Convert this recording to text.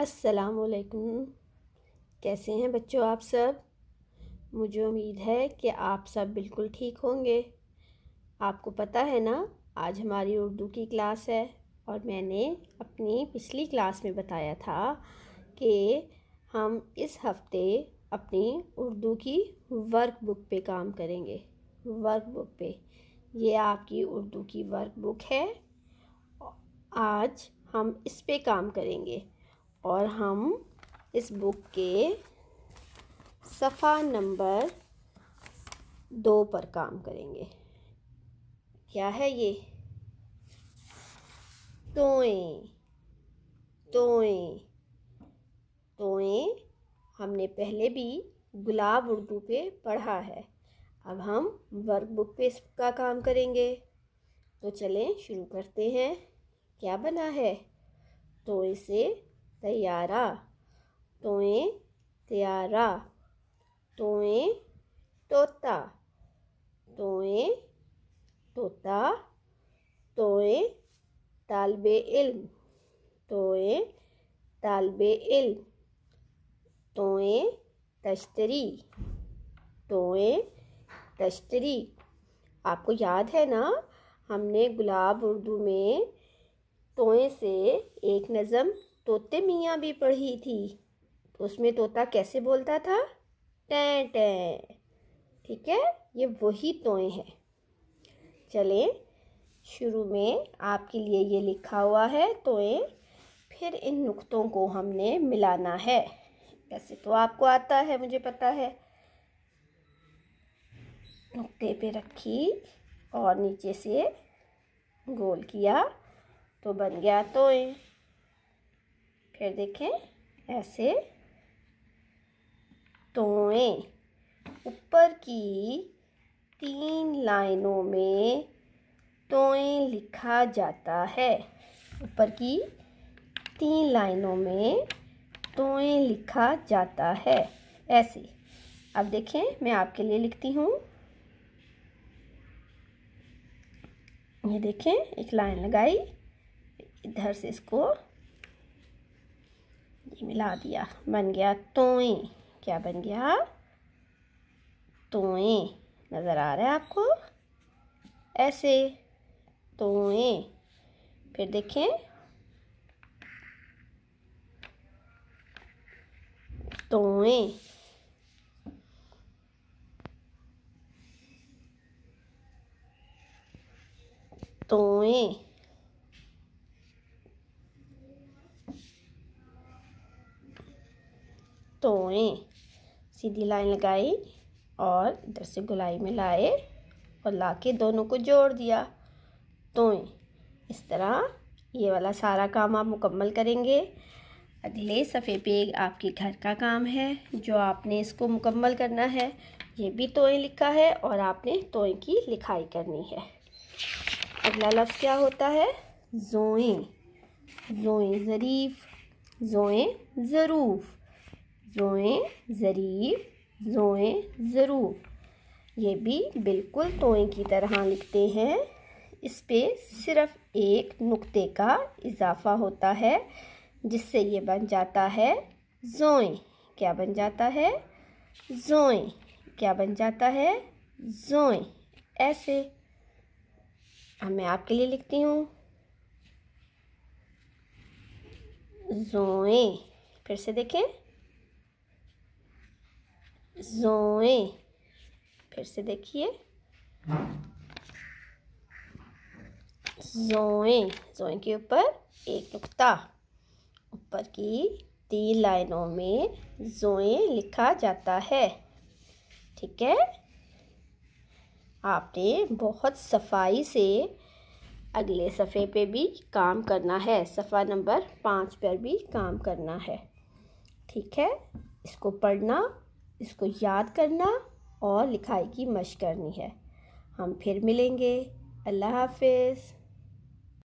असलकुम कैसे हैं बच्चों आप सब मुझे उम्मीद है कि आप सब बिल्कुल ठीक होंगे आपको पता है ना आज हमारी उर्दू की क्लास है और मैंने अपनी पिछली क्लास में बताया था कि हम इस हफ्ते अपनी उर्दू की वर्क बुक पे काम करेंगे वर्क बुक पे ये आपकी उर्दू की वर्क बुक है आज हम इस पे काम करेंगे और हम इस बुक के सफ़ा नंबर दो पर काम करेंगे क्या है ये तोएं तोएं तोएं हमने पहले भी गुलाब उर्दू पे पढ़ा है अब हम वर्कबुक पे इसका काम करेंगे तो चलें शुरू करते हैं क्या बना है तो इसे तैयारा तोए त्यारा तोए तोता तोए तोता तोए तालब इल्म तोए तालब इल्म तोए तश्तरी तोए तश्तरी आपको याद है ना हमने गुलाब उर्दू में तोए से एक नज़म तोते मियाँ भी पढ़ी थी तो उसमें तोता कैसे बोलता था टै टै ठीक है ये वही तोए हैं चले शुरू में आपके लिए ये लिखा हुआ है तोए फिर इन नुक्तों को हमने मिलाना है ऐसे तो आपको आता है मुझे पता है नुक्ते पे रखी और नीचे से गोल किया तो बन गया तोए फिर देखें ऐसे तोड़ें ऊपर की तीन लाइनों में तोएं लिखा जाता है ऊपर की तीन लाइनों में तोएं लिखा जाता है ऐसे अब देखें मैं आपके लिए लिखती हूँ ये देखें एक लाइन लगाई इधर से इसको मिला दिया बन गया तोए क्या बन गया तोए नज़र आ रहा है आपको ऐसे तोए फिर देखें तोए तोए तोए सीधी लाइन लगाई और इधर से गुलाई में लाए और ला के दोनों को जोड़ दिया तोड़ें इस तरह ये वाला सारा काम आप मुकम्मल करेंगे अगले सफ़े पे आपके घर का काम है जो आपने इसको मुकम्मल करना है ये भी तोएं लिखा है और आपने तोएं की लिखाई करनी है अगला लफ्ज़ क्या होता है जोएं जोएँ ज़रीफ़ जोएँ ज़रूफ़ जोएं जरीफ जोएं ज़रूर ये भी बिल्कुल तोएं की तरह लिखते हैं इस पर सिर्फ एक नुक्ते का इजाफ़ा होता है जिससे ये बन जाता है जोएं क्या बन जाता है जोएं क्या बन जाता है जोएं ऐसे अब मैं आपके लिए लिखती हूँ जोएं फिर से देखें जोए फिर से देखिए जोए जोए के ऊपर एक नुकता ऊपर की तीन लाइनों में जोए लिखा जाता है ठीक है आपने बहुत सफाई से अगले सफ़े पे भी काम करना है सफ़ा नंबर पाँच पर भी काम करना है ठीक है इसको पढ़ना इसको याद करना और लिखाई की मश करनी है हम फिर मिलेंगे अल्लाह हाफिज़